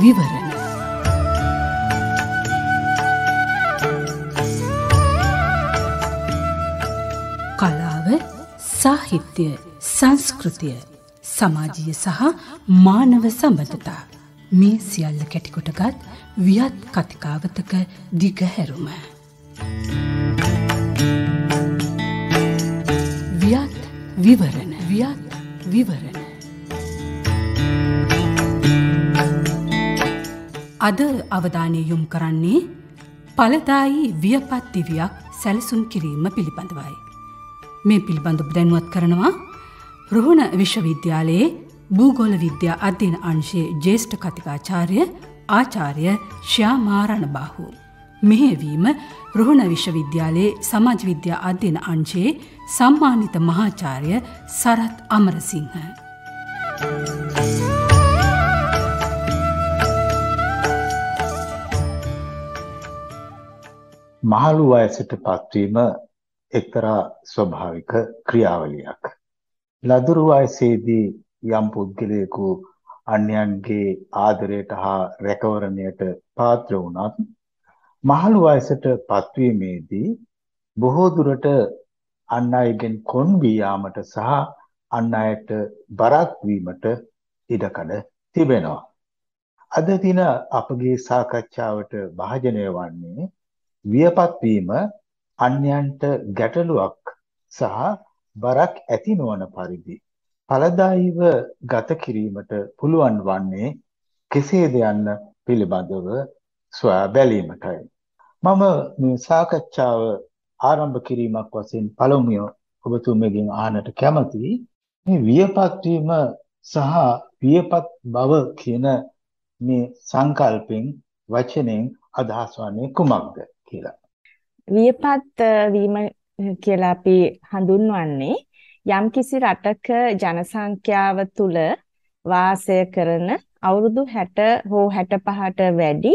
විවරණ කලාව සාහිත්‍ය සංස්කෘතිය සමාජීය සහ මානව සම්බන්ධතා මේ සියල්ල කැටිකොටගත් වියත් කතිකාවතක දිගහැරුම. වියත් විවරණ වියත් විවරණ අද අවධානය යොමු කරන්නේ පලදායි වියපත් දිවියක් සැලසුම් කිරීම පිළිබඳවයි. මේ පිළිබඳ දැනුවත් කරනවා රුහුණ විශ්වවිද්‍යාලයේ භූගොල විද්‍යා අධ්‍යන අංශයේ ජේෂ්ඨ කතිකාචාර්ය ආචාර්ය ශ්‍යාමාරණ බාහු. මෙහෙවීම රුහුණ විශ්වවිද්‍යාලයේ සමාජ විද්‍යා අධ්‍යන අංශයේ සම්මානිත මහාචාර්ය සරත් අමරසිංහ. Thank you. මහලු වයසට පත්වීම එක්තරා ස්වභාවික ක්‍රියාවලියක්. ලදරු වයසේදී යම් පුද්ගලයෙකු අන්‍යයන්ගේ ආදරයට හා රැකවරණයට පාත්‍ර වුණත් මහලු වයසට පත්වීමේදී බොහෝ දුරට අන් අයගෙන් කොන් වී යාමට සහ අන් අයට බරක් වීමට ඉඩකඩ තිබෙනවා. අද දින අපගේ සාකච්ඡාවට භාජනය වන්නේ වියපත් වීම අන්‍යයන්ට ගැටලුවක් සහ බරක් ඇති නොවන පරිදි ඵලදායීව ගත කිරීමට පුළුවන් වන්නේ කෙසේද යන්න පිළිබඳව සොයා බැලීමටයි. මම මේ සාකච්ඡාව ආරම්භ කිරීමක් වශයෙන් පළමුව ඔබතුමගෙන් අහන්නට කැමතියි මේ වියපත් වීම සහ වියපත් බව කියන මේ සංකල්පෙන් වචනෙන් අදහස් වන්නේ කුමක්ද? කියලා. වියපත් වීම කියලා අපි හඳුන්වන්නේ යම්කිසි රටක ජනසංඛ්‍යාව තුල වාසය කරන අවුරුදු 60 හෝ 65ට වැඩි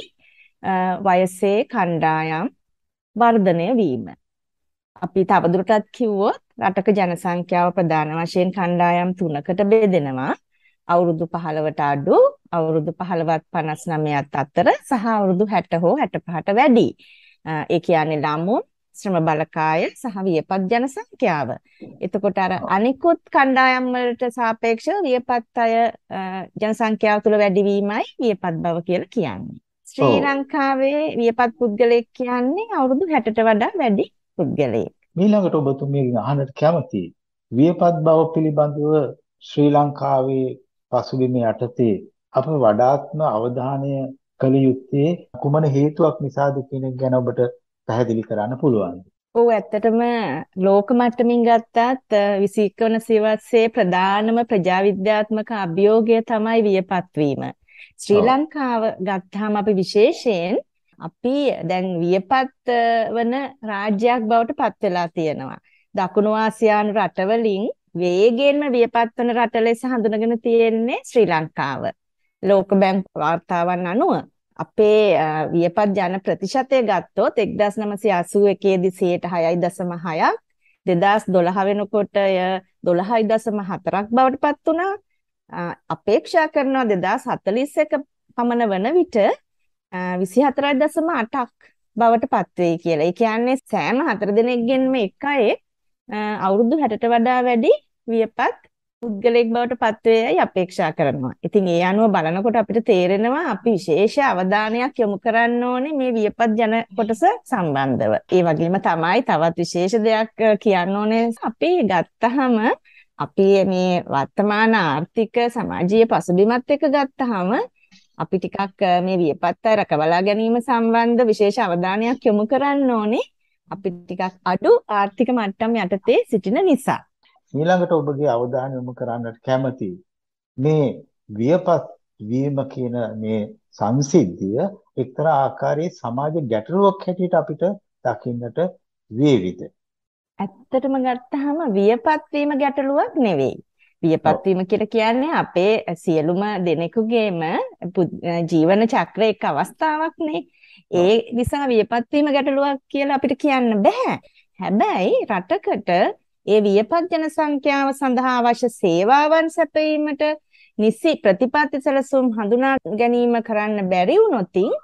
වයසේ කණ්ඩායම් වර්ධනය වීම. අපි තවදුරටත් කිව්වොත් රටක ජනසංඛ්‍යාව ප්‍රධාන වශයෙන් කණ්ඩායම් තුනකට බෙදෙනවා. අවුරුදු 15ට අඩු, අවුරුදු 15ත් 59ත් අතර සහ අවුරුදු 60 හෝ 65ට වැඩි. ඒ කියන්නේ ළමුන් ශ්‍රම බලකාය සහ වියපත් ජන සංඛ්‍යාව. එතකොට අර අනිකුත් කණ්ඩායම් වලට සාපේක්ෂව වියපත් අය ජන සංඛ්‍යාව තුළ වැඩිවීමයි වියපත් බව කියලා කියන්නේ. ශ්‍රී ලංකාවේ වියපත් පුද්ගලයෙක් කියන්නේ අවුරුදු 60ට වඩා වැඩි පුද්ගලයෙක්. ඊළඟට ඔබතුමියගෙන් අහන්නට කැමති වියපත් බව පිළිබඳව ශ්‍රී ලංකාවේ පසුගිය මේ යටතේ අප වඩාත්ම අවධානය කළ යුත්තේ කුමන හේතුවක් නිසාද කියන ගැන ඔබට පැහැදිලි කරන්න පුළුවන්ද? ඔව් ඇත්තටම ලෝක මට්ටමින් ගත්තත් 21 වන සියවසේ ප්‍රධානම ප්‍රජාවිද්‍යාත්මක අභියෝගය තමයි වියපත් වීම. ශ්‍රී ලංකාව ගත්තාම අපි විශේෂයෙන් අපි දැන් වියපත් වන රාජ්‍යයක් බවට පත් වෙලා තියෙනවා. දකුණු ආසියානු රටවලින් වේගයෙන්ම වියපත් වන රට ලෙස හඳුනගෙන තියෙන්නේ ශ්‍රී ලංකාව. ලෝක බැංකු වාර්තාවන් අනුව අපේ වියපත් ජන ප්‍රතිශතය ගත්තොත් 1981 දී 106.6ක් 2012 වෙනකොට එය 12.4ක් බවට පත් වුණා අපේක්ෂා කරනවා 2041 පමණ වන විට 24.8ක් බවට පත් වෙයි කියලා. ඒ කියන්නේ සෑම හතර දිනෙකගෙන්ම එකයි අවුරුදු 60ට වඩා වැඩි වියපත් පුද්ගලයෙක් බවට පත්වේයයි අපේක්ෂා කරනවා. ඉතින් ඒ අනුව බලනකොට අපිට තේරෙනවා අපි විශේෂ අවධානයක් යොමු කරන්න ඕනේ මේ වියපත් ජන කොටස සම්බන්ධව. ඒ වගේම තමයි තවත් විශේෂ දෙයක් කියන්න ඕනේ අපි ගත්තහම අපි මේ වර්තමාන ආර්ථික සමාජීය පසුබිමත් එක්ක ගත්තහම අපි ටිකක් මේ වියපත් අය රකබලා ගැනීම සම්බන්ධ විශේෂ අවධානයක් යොමු කරන්න ඕනේ. අපි ටිකක් අඩු ආර්ථික මට්ටම් යටතේ සිටින නිසා. ඊළඟට ඔබගේ අවධානය යොමු කරන්නට කැමතියි. මේ වියපත් වීම කියන මේ සංසිද්ධිය එක්තරා ආකාරයේ සමාජ ගැටලුවක් හැටියට අපිට දකින්නට වේවිද? ඇත්තටම ගත්තාම වියපත් වීම ගැටලුවක් නෙවෙයි. වියපත් වීම කියලා කියන්නේ අපේ සියලුම දෙනෙකුගේම ජීවන චක්‍රයේ එක අවස්ථාවක් නේ. ඒ නිසා වියපත් වීම ගැටලුවක් කියලා අපිට කියන්න බෑ. හැබැයි රටකට ඒ වියපත් ජන සංඛ්‍යාව සඳහා අවශ්‍ය සේවාවන් සැපයීමට නිසි ප්‍රතිපත්ති සැලසුම් හඳුනා ගැනීම කරන්න බැරි වුණොතින්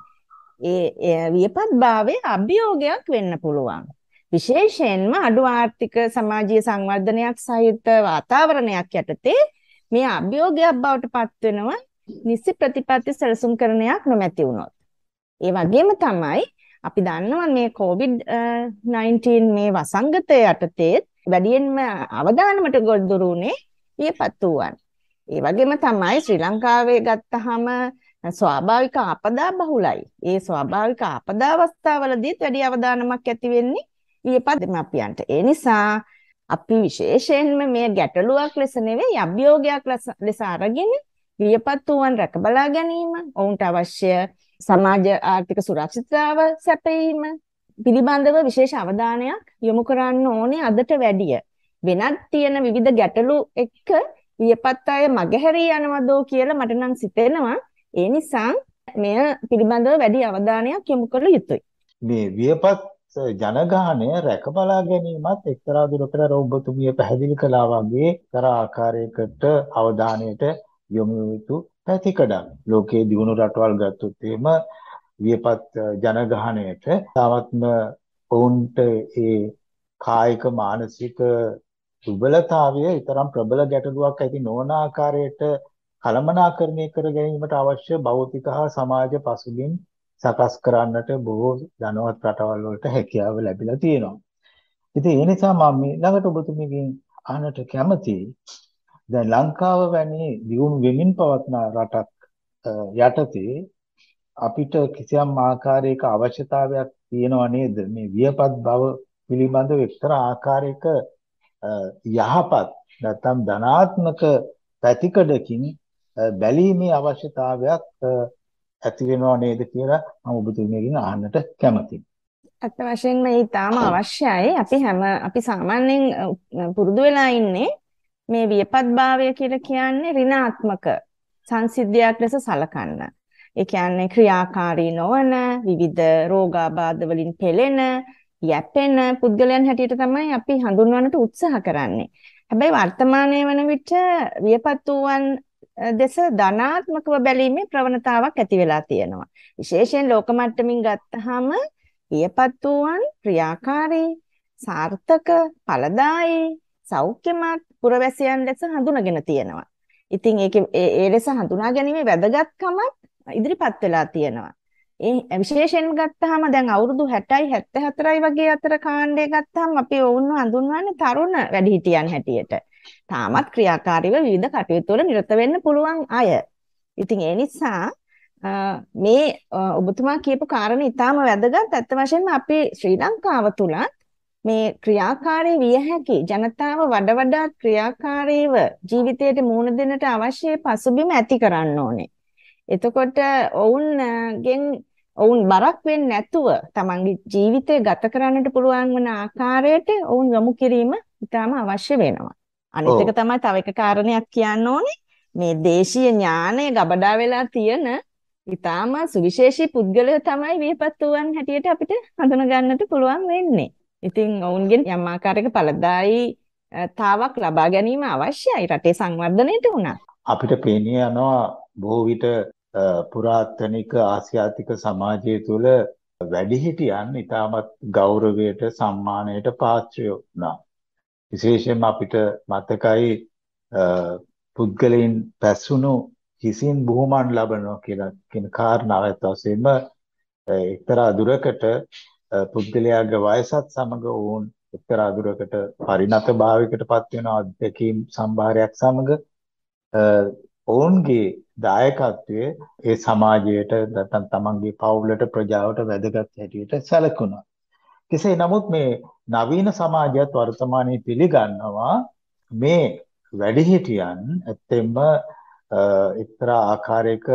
ඒ වියපත් භාවය අභියෝගයක් වෙන්න පුළුවන්. විශේෂයෙන්ම අඩු ආර්ථික සමාජීය සංවර්ධනයක් සහිත වාතාවරණයක් යටතේ මේ අභියෝගයක් බවට පත්වෙනවා නිසි ප්‍රතිපත්ති සැලසුම් කරනයක් නොමැති වුණොත්. ඒ වගේම තමයි අපි දන්නවා මේ COVID-19 මේ වසංගතය යටතේත් වැඩියෙන්ම අවදානමට ගොදුරු උනේ ඊයේ පත්තුවන්. ඒ වගේම තමයි ශ්‍රී ලංකාවේ ගත්තහම ස්වාභාවික ආපදා බහුලයි. ඒ ස්වාභාවික ආපදා අවස්ථාවලදීත් වැඩි අවදානමක් ඇති වෙන්නේ ඊයේ පදමාපියන්ට. ඒ නිසා අපි විශේෂයෙන්ම මේ ගැටලුවක් ලෙස නෙවෙයි අභියෝගයක් ලෙස අරගෙන වියපත්තුවන් රැකබලා ගැනීම, ඔවුන්ට අවශ්‍ය සමාජ ආර්ථික සුරක්ෂිතතාව සැපයීම, පිළිබඳව විශේෂ අවධානයක් යොමු කරන්න ඕනේ අදට වැඩිය. වෙනත් තියෙන විවිධ ගැටලු එක්ක වියපත් අය මගහැරී යනවදෝ කියලා මට නම් සිතෙනවා. ඒ නිසා මෙය පිළිබඳව වැඩි අවධානයක් යොමු කළ යුතුයි. මේ වියපත් ජනගහනය රැකබලා ගැනීමත් එක්තරා දුරකට ඔබතුමිය පැහැදිලි කළා වගේ තර ආකාරයකට අවධානයට යොමු යුතු පැතිකඩක්. ලෝකයේ දිනුණු රටවල් ගත්තොත් එහෙම වියපත් ජනගහණයට තවත්ම ඔවුන්ට ඒ කායික මානසික දුබලතාවය ඊතරම් ප්‍රබල ගැටලුවක් ඇති නොවන ආකාරයට කළමනාකරණය කර ගැනීමට අවශ්‍ය භෞතික හා සමාජ පසුබිම් සකස් කරන්නට බොහෝ ධනවත් රටවල් වලට හැකියාව ලැබිලා තියෙනවා. ඉතින් ඒ නිසා මම මේ ළඟට ඔබතුමීගෙන් අහන්නට කැමතියි. දැන් ලංකාව වැනි දියුණු වෙමින් පවත්න රටක් යටතේ අපිට කිසියම් ආකාරයක අවශ්‍යතාවයක් තියෙනව නේද මේ වියපත් බව පිළිබඳව එක්තරා ආකාරයක යහපත් නැත්නම් ධනාත්මක පැතිකඩකින් බැලීමේ අවශ්‍යතාවයක් ඇති වෙනව නේද කියලා මම ඔබතුමියගෙන් අහන්නට කැමතියි. අත්ත වශයෙන්ම ඒ තාම අවශ්‍යයි. අපි හැම අපි සාමාන්‍යයෙන් පුරුදු වෙලා ඉන්නේ මේ විපත්භාවය කියලා කියන්නේ ඍණාත්මක සංසිද්ධියක් ලෙස සලකන්න. ඒ කියන්නේ ක්‍රියාකාරී නොවන විවිධ රෝගාබාධ වලින් පෙළෙන යැපෙන පුද්ගලයන් හැටියට තමයි අපි හඳුන්වන්නට උත්සාහ කරන්නේ. හැබැයි වර්තමානයේ වන විට වියපත් වූවන් දෙස ධනාත්මකව බැලීමේ ප්‍රවණතාවක් ඇති වෙලා තියෙනවා. විශේෂයෙන් ලෝක මට්ටමින් ගත්තාම වියපත් වූවන් ක්‍රියාකාරී, සාර්ථක, ඵලදායී, සෞඛ්‍යමත් පුරවැසියන් ලෙස හඳුනගෙන තියෙනවා. ඉතින් ඒකේ ඒ ලෙස හඳුනා ගැනීමේ වැදගත්කමත් ඉදිරිපත් වෙලා තියෙනවා. ඒ විශේෂයෙන් ගත්තාම දැන් අවුරුදු 60යි 74යි වගේ අතර කාණ්ඩය ගත්තාම අපි ඔවුන්ව හඳුන්වන්නේ තරුණ වැඩිහිටියන් හැටියට. තාමත් ක්‍රියාකාරීව විවිධ කටයුතු වල නිරත වෙන්න පුළුවන් අය. ඉතින් ඒ නිසා මේ ඔබතුමා කියපු කාරණේ ඊටාම වැදගත්. ඇත්ත වශයෙන්ම අපි ශ්‍රී ලංකාව තුලත් මේ ක්‍රියාකාරී විය හැකි ජනතාව වඩ වඩාත් ක්‍රියාකාරීව ජීවිතයට මුහුණ දෙන්නට අවශ්‍ය පසුබිම ඇති කරන්න ඕනේ. එතකොට ඔවුන්ගෙන් ඔවුන් බරක් වෙන්නේ නැතුව තමන්ගේ ජීවිතය ගත කරන්නට පුළුවන් වන ආකාරයට ඔවුන් යොමු කිරීම ඉතාම අවශ්‍ය වෙනවා. අනිත් එක තමයි තව එක කාරණයක් කියන්න ඕනේ මේ දේශීය ඥානය ගබඩා වෙලා තියෙන ඉතාම සුවිශේෂී පුද්ගලය තමයි විපත් වූවන් හැටියට අපිට හඳුනගන්නට පුළුවන් වෙන්නේ. ඉතින් ඔවුන්ගෙන් යම් ආකාරයක පළදායි තාවක් ලබා ගැනීම අවශ්‍යයි රටේ සංවර්ධනයට උනා. අපිට පේන්නේ යනවා බොහෝ විට පුරාතනික ආසියාතික සමාජය තුළ වැඩිහිටියන් ඉතාමත් ගෞරවයට සම්මානයට පාත්‍රය වුණා. විශේෂයෙන් අපිට මතකයි පුද්ගලයින් පැසුණු හිසින් බුහුමන් ලබනවා කියලා කියන කාරණාවත් වශයෙන්ම එක්තරා දුරකට පුද්ගලයාගේ වයසත් සමග වුන් එක්තරා දුරකට පරිණත භාවයකට පත් වෙන අධ්‍යක්ීම් සම්භාරයක් සමග ඔවුන්ගේ දායකත්වය ඒ සමාජයට නැත්නම් තමන්ගේ පවුලට ප්‍රජාවට වැදගත් හැටියට සැලකුණා. කෙසේ නමුත් මේ නවීන සමාජයත් වර්තමානයේ පිළිගන්නවා මේ වැඩිහිටියන් ඇත්තෙන්ම එක්තරා ආකාරයක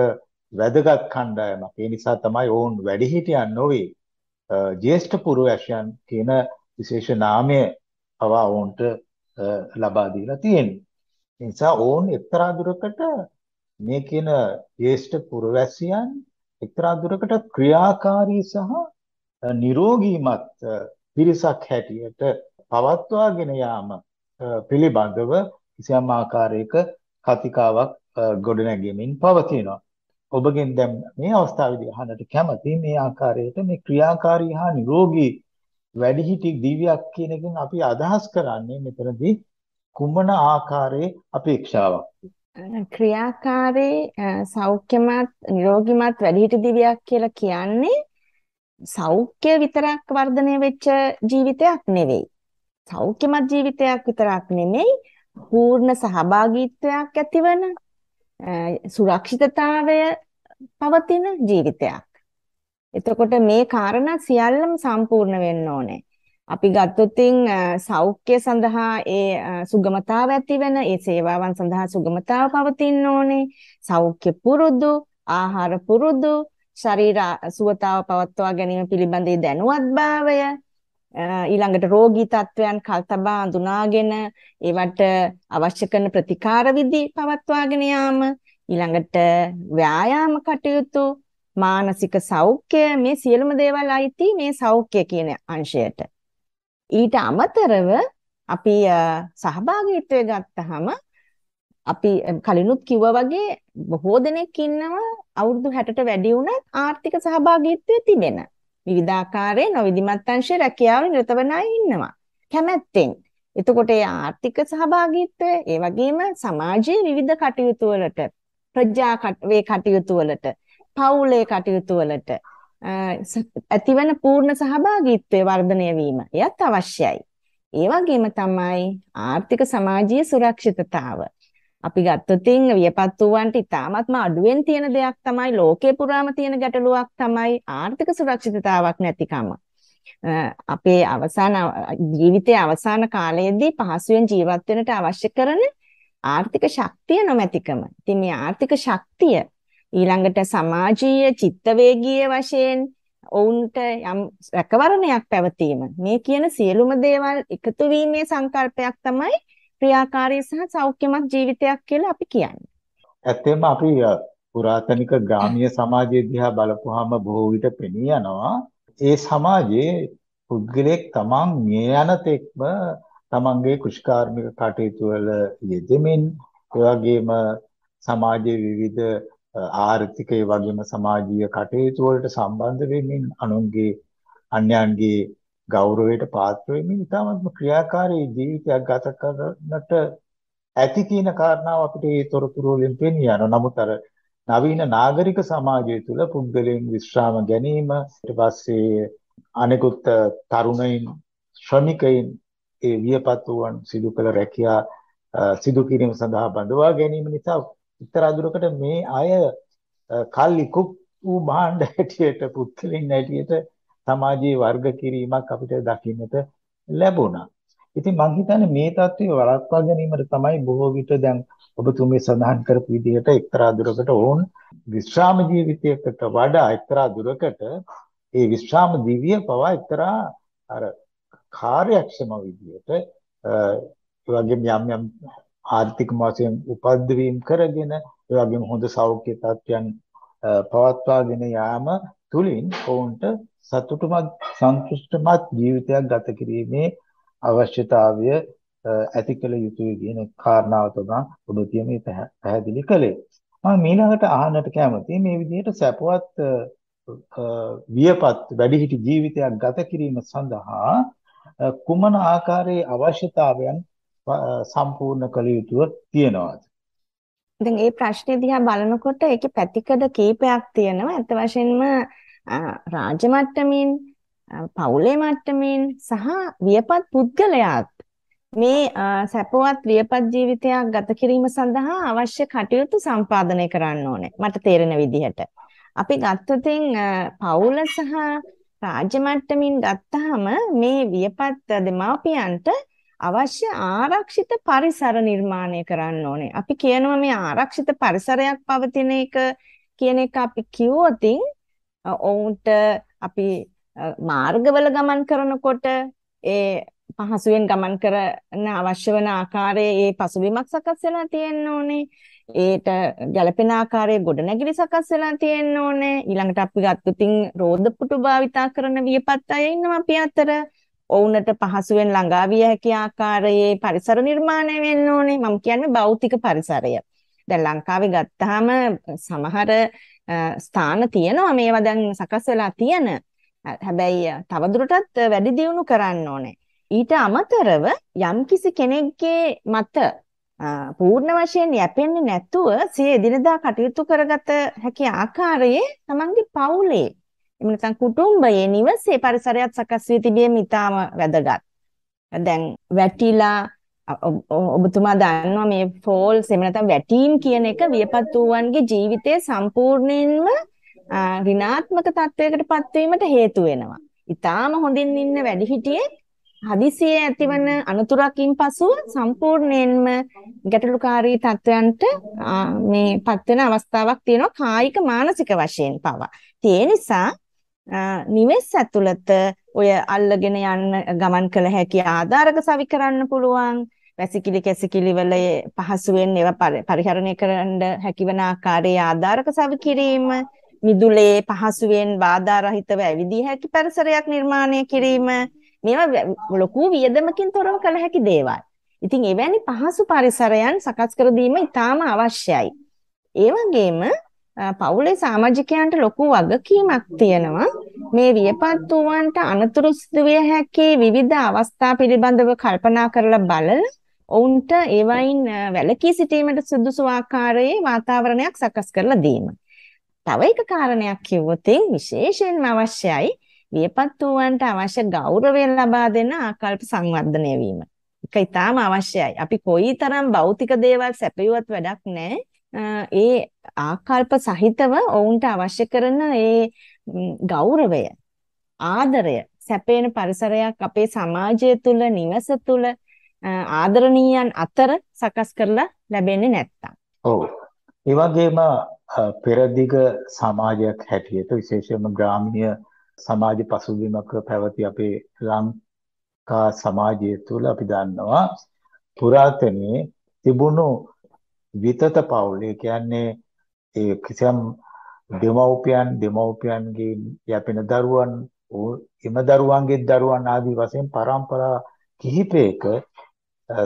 වැදගත් කණ්ඩායමක්. ඒ නිසා තමයි ඔවුන් වැඩිහිටියන් නොවේ. ජ්‍යෙෂ්ඨ පුරුෂයන් කියන විශේෂ නාමය පවා ඔවුන්ට ලබා දීලා තියෙන්නේ. ඒ නිසා ඕන් එක්තරා දුරකට මේ කියන ජේෂ්ඨ පුරවැසියන් එක්තරා දුරකට ක්‍රියාකාරී සහ නිරෝගීමත් පිරිසක් හැටියට පවත්වාගෙන යාම පිළිබඳව කිසියම් ආකාරයක කතිකාවක් ගොඩනැගෙමින් පවතිනවා. ඔබගෙන් දැන් මේ අවස්ථාවේදී අහන්නට කැමති මේ ආකාරයට මේ ක්‍රියාකාරී හා නිරෝගී වැඩිහිටි දිව්‍යයක් කියන එකෙන් අපි අදහස් කරන්නේ මෙතනදී කුමන ආකාරයේ අපේක්ෂාවක් ක්‍රියාකාරී සෞඛ්‍යමත් නිරෝගීමත් වැඩිහිටි දිවියක් කියලා කියන්නේ සෞඛ්‍ය විතරක් වර්ධනය වෙච්ච ජීවිතයක් නෙවෙයි. සෞඛ්‍යමත් ජීවිතයක් විතරක් නෙමෙයි පූර්ණ සහභාගීත්වයක් ඇතිවන සුරක්ෂිතතාවය පවතින ජීවිතයක්. එතකොට මේ කාරණා සියල්ලම සම්පූර්ණ වෙන්න ඕනේ. අපි ගත්තොත් සෞඛ්‍ය සඳහා ඒ සුගමතාව ඇති වෙන ඒ සේවාවන් සඳහා සුගමතාව පවතින්න ඕනේ සෞඛ්‍ය පුරුදු ආහාර පුරුදු ශරීර සුවතාව පවත්වා ගැනීම පිළිබඳ දැනුවත්භාවය ඊළඟට රෝගී තත්වයන් කල්තබා අඳුනාගෙන ඒවට අවශ්‍ය කරන ප්‍රතිකාර විදි පවත්වාගෙන යාම ඊළඟට ව්‍යායාම කටයුතු මානසික සෞඛ්‍ය මේ සියලුම දේවල් අයිති මේ සෞඛ්‍ය කියන අංශයට ඊට අමතරව අපි සහභාගීත්වය ගත්තහම අපි කලිනුත් කිව්වා වගේ බොහෝ දෙනෙක් ඉන්නවා අවුරුදු 60ට වැඩි වුණත් ආර්ථික සහභාගීත්වය තිබෙන විවිධාකාරයේ නොවිධිමත් අංශයේ රැකියාව නිරත වන අය ඉන්නවා කැමැත්තෙන් එතකොට ඒ ආර්ථික සහභාගීත්වය ඒ වගේම සමාජයේ විවිධ කටයුතු වලට ප්‍රජා වේ කටයුතු වලට පවුලේ කටයුතු වලට ඇතිවන පූර්ණ සහභාගීත්වය වර්ධනය වීම එයත් අවශ්‍යයි. ඒ වගේම තමයි ආර්ථික සමාජීය සුරක්ෂිතතාව. අපි ගත්තොත් වියපත් වූවන්ට ඉතාමත්ම අඩුවෙන් තියෙන දෙයක් තමයි ලෝකේ පුරාම තියෙන ගැටලුවක් තමයි ආර්ථික සුරක්ෂිතතාවක් නැතිකම. අපේ අවසාන ජීවිතයේ අවසාන කාලයේදී පහසුවෙන් ජීවත් වෙන්නට අවශ්‍ය කරන ආර්ථික ශක්තිය නොමැතිකම. ඉතින් මේ ආර්ථික ශක්තිය ඊළඟට සමාජීය චිත්තවේගීය වශයෙන් ඔවුන්ට යම් රැකවරණයක් පැවතීම මේ කියන සියලුම දේවල් එකතු වීමේ සංකල්පයක් තමයි ක්‍රියාකාරී සහ සෞඛ්‍යමත් ජීවිතයක් කියලා අපි කියන්නේ. ඇත්තෙන්ම අපි පුරාතනික ග්‍රාමීය සමාජය දිහා බලපුවාම බොහෝ විට පෙනී යනවා ඒ සමාජයේ පුද්ගලයෙක් තමන් මිය යන තෙක්ම තමන්ගේ කෘෂිකාර්මික කටයුතු වල යෙදෙමින් ඒ වගේම සමාජයේ විවිධ ආර්ථික ඒ වගේම සමාජීය කටයුතු වලට සම්බන්ධ වෙමින් අනුන්ගේ අන්‍යයන්ගේ ගෞරවයට පාත්‍ර වෙමින් ඉතාමත්ම ක්‍රියාකාරී ජීවිතයක් ගත කරන්නට ඇති කියන කාරණාව අපිට ඒ තොරතුරු වලින් පෙනී යනවා. නමුත් අර නවීන නාගරික සමාජය තුළ පුද්ගලයන් විශ්‍රාම ගැනීම ඊට පස්සේ අනෙකුත් තරුණයින් ශ්‍රමිකයින් ඒ වියපත් වූවන් සිදු කළ රැකියා සිදු කිරීම සඳහා බඳවා ගැනීම නිසා එක්තරා දුරකට මේ අය කල්ලිකුප් වූ භාණ්ඩ හැටියට පුත්කලින් හැටියට සමාජයේ වර්ග කිරීමක් අපිට දකින්නට ලැබුණා. ඉතින් මම හිතන්නේ මේ தત્ත්වය වළක්වා ගැනීමට තමයි බොහෝ විට දැන් ඔබතුමී සඳහන් කරපු විදිහට එක්තරා දුරකට ඕන් විශ්‍රාම ජීවිතයකට වඩා එක්තරා දුරකට ඒ විශ්‍රාම දිවිය පවා එක්තරා අර කාර්යක්ෂම විදිහට ඒ වගේ යම් යම් ආර්ථික මාසයෙන් උපද්දවීම් කරගෙන ඒ වගේම හොඳ සෞඛ්‍ය තත්ත්වයන් පවත්වාගෙන යාම තුලින් ඔවුන්ට සතුටුමත් සන්තුෂ්ටමත් ජීවිතයක් ගත කිරීමේ අවශ්‍යතාවය ඇති කළ යුතුයි කියන කාරණාව තමයි ඔබතුමිය මේ පැහැදිලි කළේ. මම ඊළඟට අහන්නට කැමතියි මේ විදිහට සැපවත් වියපත් වැඩිහිටි ජීවිතයක් ගත කිරීම සඳහා කුමන ආකාරයේ අවශ්‍යතාවයන් සම්පූර්ණ කළ යුතුව තියනවාද? දැන් මේ ප්‍රශ්නේ දිහා බලනකොට ඒකේ පැතිකඩ කීපයක් තියෙනවා. අත් වශයෙන්ම රාජ්‍ය මට්ටමින්, පවුලේ මට්ටමින් සහ වියපත් පුද්ගලයාත් මේ සැපවත් වියපත් ජීවිතයක් ගත කිරීම සඳහා අවශ්‍ය කටයුතු සම්පාදනය කරන්න ඕනේ. මට තේරෙන විදිහට. අපි ගත්තතින් පවුල සහ රාජ්‍ය මට්ටමින් ගත්තාම මේ වියපත් දෙමාපියන්ට අවශ්‍ය ආරක්ෂිත පරිසර නිර්මාණය කරන්න ඕනේ. අපි කියනවා මේ ආරක්ෂිත පරිසරයක් පවතින එක කියන එක අපි කිව්වොතින් ඔවුන්ට අපි මාර්ගවල ගමන් කරනකොට ඒ පහසුවෙන් ගමන් කරන අවශ්‍ය වන ආකාරයේ ඒ පසුබිමක් සකස් වෙලා තියෙන්න ඕනේ. ඒට ගැළපෙන ආකාරයේ ගොඩනැගිලි සකස් වෙලා තියෙන්න ඕනේ. ඊළඟට අපි ගත්තොතින් රෝද පුටු භාවිතා කරන වියපත් අය ඉන්නවා අපි අතර. ඔවුන්ට පහසුවෙන් ළඟා විය හැකි ආකාරයේ පරිසර නිර්මාණය වෙන්න ඕනේ. මම කියන්නේ භෞතික පරිසරය. දැන් ලංකාවේ ගත්තාම සමහර ස්ථාන තියෙනවා මේවා දැන් සකස් වෙලා තියෙන. හැබැයි තවදුරටත් වැඩි දියුණු කරන්න ඕනේ. ඊට අමතරව යම්කිසි කෙනෙක්ගේ මත පූර්ණ වශයෙන් යැපෙන්නේ නැතුව සිය එදිනදා කටයුතු කරගත හැකි ආකාරයේ තමන්ගේ පවුලේ එහෙම නැත්නම් කුටුම්බයේ නිවසේ පරිසරයත් සකස් වී තිබීම ඉතාම වැදගත්. දැන් වැටිලා ඔබතුමා දන්නවා මේ ෆෝල්ස් එහෙම නැත්නම් වැටීම් කියන එක වියපත් වූවන්ගේ ජීවිතයේ සම්පූර්ණයෙන්ම ඍණාත්මක තත්වයකට පත්වීමට හේතු වෙනවා. ඊටාම හොඳින් ඉන්න වැඩිහිටියෙක් හදිසියේ ඇතිවන අනතුරකින් පසුව සම්පූර්ණයෙන්ම ගැටලුකාරී තත්වයන්ට මේ පත්වෙන අවස්ථාවක් තියෙනවා කායික මානසික වශයෙන් පවා. ඒ නිසා නිවෙස් ඇතුළත ඔය අල්ලගෙන යන්න ගමන් කළ හැකි ආධාරක සවි කරන්න පුළුවන් වැසිකිලි කැසිකිලි වල පහසුවෙන් ඒවා පරිහරණය කරන්න හැකිවන ආකාරයේ ආධාරක සවි කිරීම මිදුලේ පහසුවෙන් බාධා රහිතව ඇවිදිය හැකි පරිසරයක් නිර්මාණය කිරීම මේවා ලොකු වියදමකින් තොරව කළ හැකි දේවල්. ඉතින් එවැනි පහසු පරිසරයන් සකස් කර දීම ඉතාම අවශ්‍යයි. ඒ වගේම පවුලේ සමාජිකයන්ට ලොකු වගකීමක් තියෙනවා මේ වියපත් වූවන්ට අනතුරු සිදුවිය හැකි විවිධ අවස්ථා පිළිබඳව කල්පනා කරලා බල ඔවුන්ට ඒවයින් වැළකී සිටීමට සුදුසු ආකාරයේ වාතාවරණයක් සකස් කරලා දීම. තව එක කාරණයක් කිව්වොත් විශේෂයෙන්ම අවශ්‍යයි වියපත් වූවන්ට අවශ්‍ය ගෞරවය ලබා දෙන ආකල්ප සංවර්ධනය වීම. ඒක ඊටාම අවශ්‍යයි. අපි කොයිතරම් භෞතික දේවල් සැපයුවත් වැඩක් නැහැ. ඒ ආකල්ප සහිතව ඔවුන්ට අවශ්‍ය කරන ඒ ගෞරවය ආදරය සැපේන පරිසරයක් අපේ සමාජය තුළ නිවස තුළ ආදරණීයන් අතර සකස් කරලා ලැබෙන්නේ නැත්තම්. ඔව්. ඒ වගේම පෙරදිග සමාජයක් හැටියට විශේෂයෙන්ම ග්‍රාමීය සමාජ පසුබිමක පැවති අපේ ලංකා සමාජය තුළ අපි දන්නවා පුරාතනයේ තිබුණු විතත පවුල. ඒ කියන්නේ ඒ කිසියම් දෙමව්පියන් දෙමව්පියන්ගේ යැපෙන දරුවන් එම දරුවන්ගේ දරුවන් ආදී වශයෙන් પરම්පරා කිහිපයක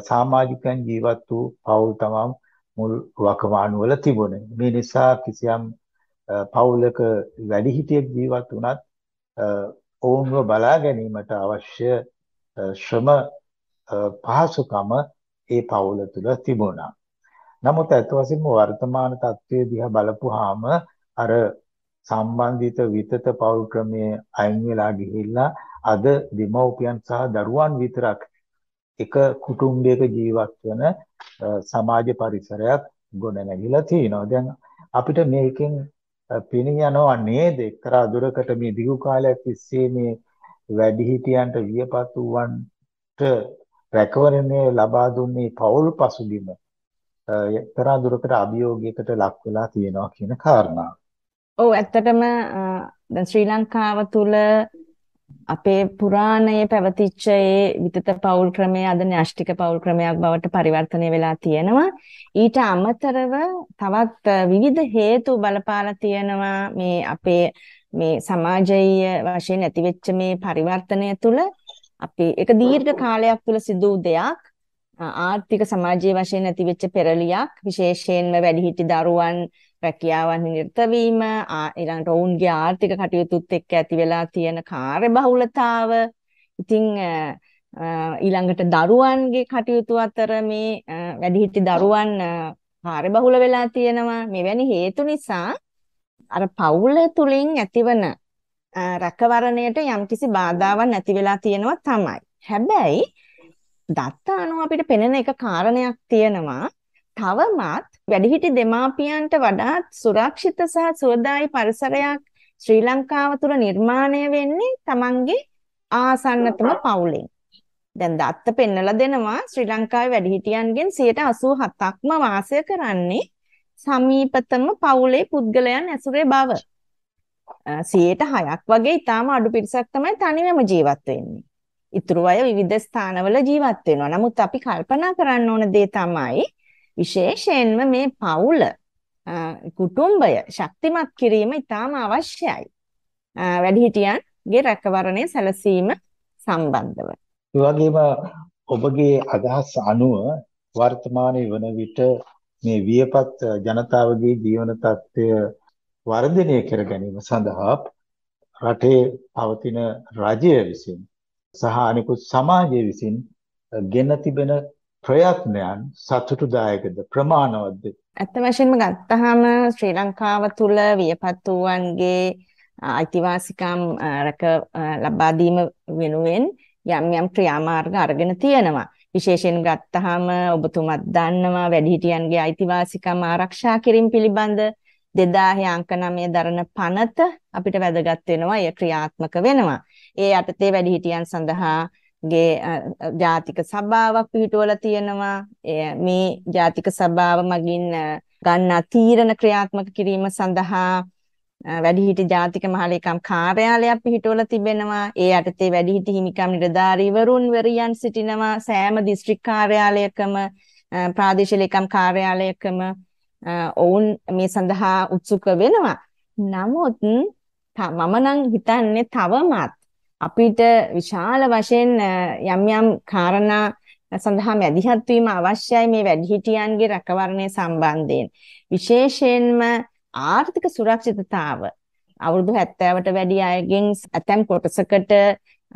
සමාජිකයන් ජීවත් වූ පවුල් තමයි මුල් වකවාණු වල තිබුණේ. මේ නිසා කිසියම් පවුලක වැඩිහිටියෙක් ජීවත් වුණත් ඔවුන්ව බලා ගැනීමට අවශ්‍ය ශ්‍රම පහසුකම ඒ පවුල තුළ තිබුණා. නමුත් අත වශයෙන්ම වර්තමාන තත්ත්වයේ දිහා බලපුවාම අර සම්බන්ධිත විතත පෞල් ක්‍රමයේ අයින් වෙලා ගිහිල්ලා අද දෙමව්පියන් සහ දරුවන් විතරක් එක කුටුම්බයක ජීවත් වෙන සමාජ පරිසරයක් ගොඩනැගිලා තියෙනවා. දැන් අපිට මේකෙන් පිනියනවා නේද? එක්තරා දුරකට මේ දිගු කාලයක් තිස්සේ මේ වැඩිහිටියන්ට වියපත් වූවන්ට රැකවරණය ලබා දුන්නේ පෞල් පසුබිම එක්තරා දුරකට අභියෝගයකට ලක් වෙලා තියෙනවා කියන කාරණාව. ඔව් ඇත්තටම දැන් ශ්‍රී ලංකාව තුල අපේ පුරාණයේ පැවතිච්ච ඒ විතත පෞල් ක්‍රමය අද න්‍යෂ්ටික පෞල් ක්‍රමයක් බවට පරිවර්තනය වෙලා තියෙනවා. ඊට අමතරව තවත් විවිධ හේතු බලපාලා තියෙනවා මේ අපේ මේ සමාජීය වශයෙන් ඇතිවෙච්ච මේ පරිවර්තනය තුළ අපි ඒක දීර්ඝ කාලයක් තුළ සිදු වූ දෙයක්. ආර්ථික සමාජීය වශයෙන් ඇතිවෙච්ච පෙරලියක් විශේෂයෙන්ම වැඩිහිටි දරුවන් රැකියාවන් නිරත වීම ඊළඟට ඔවුන්ගේ ආර්ථික කටයුතුත් එක්ක ඇති වෙලා තියෙන කාර්යබහුලතාව ඉතින් ඊළඟට දරුවන්ගේ කටයුතු අතර මේ වැඩිහිටි දරුවන් කාර්යබහුල වෙලා තියෙනවා මෙවැනි හේතු නිසා අර පවුල තුලින් ඇතිවන රැකවරණයට යම්කිසි බාධාවක් නැති වෙලා තියෙනවා තමයි හැබැයි දත්ත අනුව අපිට පෙනෙන එක කාරණයක් තියෙනවා තවමත් වැඩිහිටි දෙමාපියන්ට වඩාත් සුරක්ෂිත සහ සුවදායි පරිසරයක් ශ්‍රී ලංකාව තුළ නිර්මාණය වෙන්නේ Tamanගේ ආසන්නතම පවුලෙන්. දැන් දත්ත පෙන්නලා දෙනවා ශ්‍රී ලංකාවේ වැඩිහිටියන්ගෙන් 87%ක්ම වාසය කරන්නේ සමීපතම පවුලේ පුද්ගලයන් ඇසුරේ බව. 6ක් වගේ ඊටාම අඩු පිරිසක් තමයි තනිවම ජීවත් වෙන්නේ. ඉතුරු අය විවිධ ස්ථානවල ජීවත් වෙනවා. නමුත් අපි කල්පනා කරන්න ඕන දේ තමයි විශේෂයෙන්ම මේ පවුල කුටුම්බය ශක්තිමත් කිරීම ඉතාම අවශ්‍යයි. වැඩිහිටියන්ගේ රැකවරණය සැලසීම සම්බන්ධව. ඒ වගේම ඔබගේ අදහස් අනුව වර්තමානයේ වන විට මේ වියපත් ජනතාවගේ ජීවන තත්ත්වය වර්ධනය කර ගැනීම සඳහා රටේ පවතින රජය විසින් සහ අනිකුත් සමාජය විසින් ගෙන තිබෙන ප්‍රයත්නයන් සතුටුදායකද ප්‍රමාණවත්ද ඇත්ත වශයෙන්ම ගත්තාම ශ්‍රී ලංකාව තුල වියපත් වූවන්ගේ අයිතිවාසිකම් රැක ලබා දීම වෙනුවෙන් යම් යම් ක්‍රියාමාර්ග අරගෙන තියෙනවා විශේෂයෙන් ගත්තාම ඔබතුමත් දන්නවා වැඩිහිටියන්ගේ අයිතිවාසිකම් ආරක්ෂා කිරීම පිළිබඳ 2000 අංක 9 දරන පනත අපිට වැදගත් වෙනවා එය ක්‍රියාත්මක වෙනවා ඒ යටතේ වැඩිහිටියන් සඳහා ගේ ජාතික සභාවක් පිහිටුවලා තියෙනවා. මේ ජාතික සභාව මගින් ගන්නා තීරණ ක්‍රියාත්මක කිරීම සඳහා වැඩිහිටි ජාතික මහලේකම් කාර්යාලයක් පිහිටුවලා තිබෙනවා. ඒ යටතේ වැඩිහිටි හිමිකම් නිලධාරීවරුන් වරියන් සිටිනවා. සෑම දිස්ත්‍රික් කාර්යාලයකම ප්‍රාදේශීය ලේකම් කාර්යාලයකම ඔවුන් මේ සඳහා උත්සුක වෙනවා. නමුත් මම නම් හිතන්නේ තවමත් අපිට විශාල වශයෙන් යම් යම් කාරණා සඳහා මැදිහත් වීම අවශ්‍යයි මේ වැඩිහිටියන්ගේ රැකවරණය සම්බන්ධයෙන් විශේෂයෙන්ම ආර්ථික සුරක්ෂිතතාව අවුරුදු 70ට වැඩි අයගෙන් ඇතැම් කොටසකට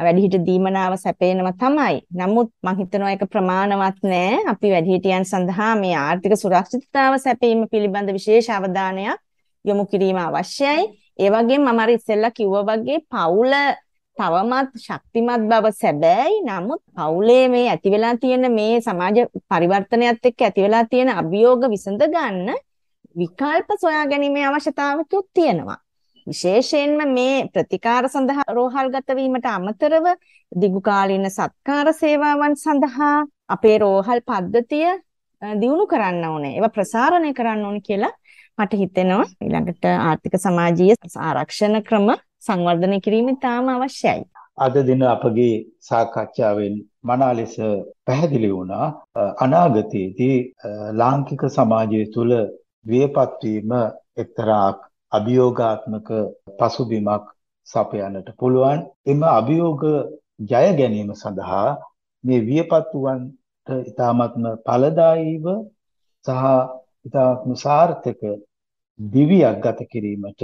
වැඩිහිටි දීමනාව සැපේනවා තමයි. නමුත් මම හිතනවා ඒක ප්‍රමාණවත් නෑ. අපි වැඩිහිටියන් සඳහා මේ ආර්ථික සුරක්ෂිතතාව සැපීම පිළිබඳ විශේෂ අවධානයක් යොමු කිරීම අවශ්‍යයි. ඒ වගේම මම අර ඉස්සෙල්ලා කිව්වා වගේ පවුල තවමත් ශක්තිමත් බව සැබෑයි නමුත් පවුලේ මේ ඇති වෙලා තියෙන මේ සමාජ පරිවර්තනයත් එක්ක ඇති වෙලා තියෙන අභියෝග විසඳ ගන්න විකල්ප සොයා ගැනීමේ අවශ්‍යතාවකුත් තියෙනවා විශේෂයෙන්ම මේ ප්‍රතිකාර සඳහා රෝහල්ගත වීමට අමතරව දිගුකාලීන සත්කාර සේවාවන් සඳහා අපේ රෝහල් පද්ධතිය දියුණු කරන්න ඕනේ ඒවා ප්‍රසාරණය කරන්න ඕනේ කියලා මට හිතෙනවා ඊළඟට ආර්ථික සමාජීය ආරක්ෂණ ක්‍රම සංවර්ධනය කිරීම ඉතාම අවශ්‍යයි. අද දින අපගේ සාකච්ඡාවෙන් මනා ලෙස පැහැදිලි වුණා අනාගතයේදී ලාංකික සමාජය තුළ වියපත් වීම එක්තරා අභියෝගාත්මක පසුබිමක් සපයන්නට පුළුවන්. එම අභියෝග ජය ගැනීම සඳහා මේ වියපත් වූවන්ට ඉතාමත්ම ඵලදායීව සහ ඉතාමත්ම සාර්ථක දිවියක් ගත කිරීමට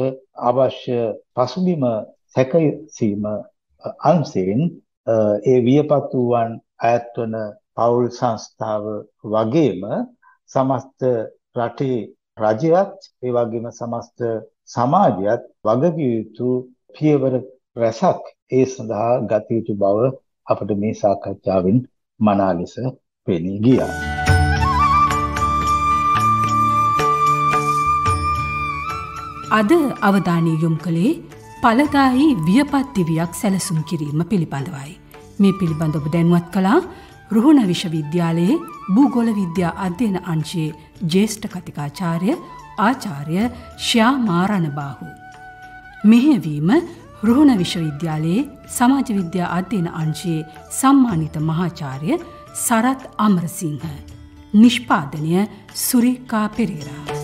අවශ්‍ය පසුබිම සැකසීම අංශයෙන් ඒ වියපත් වූවන් අයත්වන පවුල් සංස්ථාව වගේම සමස්ත රටේ රජයත් ඒ වගේම සමස්ත සමාජයත් වගකිය යුතු පියවර රැසක් ඒ සඳහා ගත යුතු බව අපට මේ සාකච්ඡාවෙන් මනා ලෙස පෙනී ගියා. අද අවධානය යොම් කළේ පළදායි වියපත්තිවියක් සැලසුම් කිරීම පිළිබඳවයි. මේ පිළිබඳ ඔබ දැන්වත් කලා රුහුණ විශ්වවිද්‍යාලයේ භූගොල විද්‍යා අධ්‍යයන අංශයේ ජේෂ්ඨ කතිකාචාර්ය ආචාර්ය ශ්‍යා මාරණබාහු. මෙහෙවීම රුහුණ විශ්වවිද්‍යාලයේ සමාජ විද්‍යා අධ්‍යයන අංශයේ සම්මානිත මහාචාර්ය සරත් අමරසිංහ. නිෂ්පාදනය සුරිකා පෙරේරා.